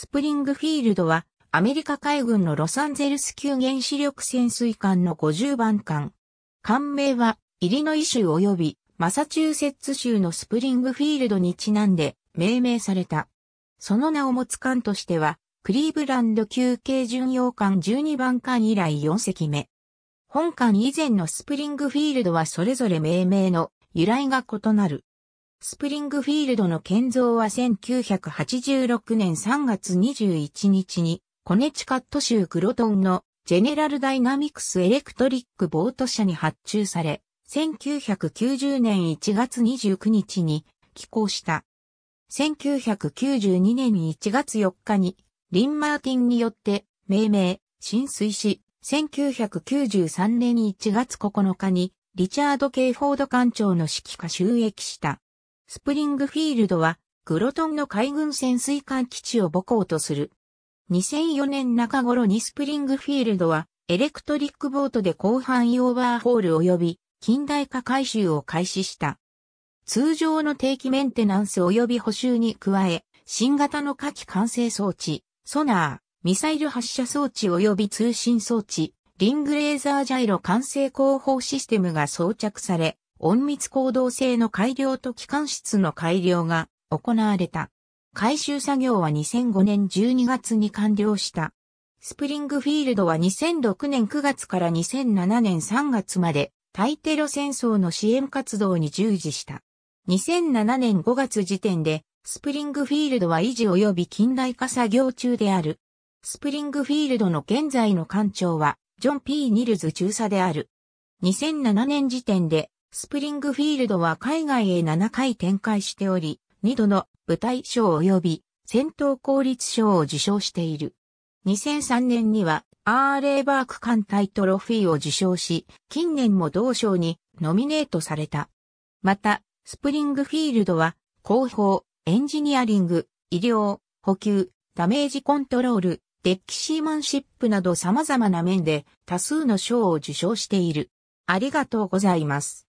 スプリングフィールドは、アメリカ海軍のロサンゼルス級原子力潜水艦の50番艦。艦名は、イリノイ州及びマサチューセッツ州のスプリングフィールドにちなんで命名された。その名を持つ艦としては、クリーブランド級軽巡洋艦12番艦以来4隻目。本艦以前のスプリングフィールドはそれぞれ命名の由来が異なる。スプリングフィールドの建造は1986年3月21日に、コネチカット州クロトンのジェネラルダイナミクスエレクトリックボート社に発注され、1990年1月29日に寄港した。1992年1月4日に、リン・マーティンによって命名、浸水し、1993年1月9日に、リチャード・ケイフォード艦長の指揮下収益した。スプリングフィールドは、グロトンの海軍潜水艦基地を母港とする。2004年中頃にスプリングフィールドは、エレクトリックボートで広範囲オーバーホール及び近代化改修を開始した。通常の定期メンテナンス及び補修に加え、新型の火器完成装置、ソナー、ミサイル発射装置及び通信装置、リングレーザージャイロ完成広報システムが装着され、隠密行動性の改良と機関室の改良が行われた。回収作業は2005年12月に完了した。スプリングフィールドは2006年9月から2007年3月まで対テロ戦争の支援活動に従事した。2007年5月時点でスプリングフィールドは維持及び近代化作業中である。スプリングフィールドの現在の艦長はジョン・ P・ ニルズ中佐である。2007年時点でスプリングフィールドは海外へ7回展開しており、2度の舞台賞及び戦闘効率賞を受賞している。2003年には R.A. バーク艦隊トロフィーを受賞し、近年も同賞にノミネートされた。また、スプリングフィールドは広報、エンジニアリング、医療、補給、ダメージコントロール、デッキシーマンシップなど様々な面で多数の賞を受賞している。ありがとうございます。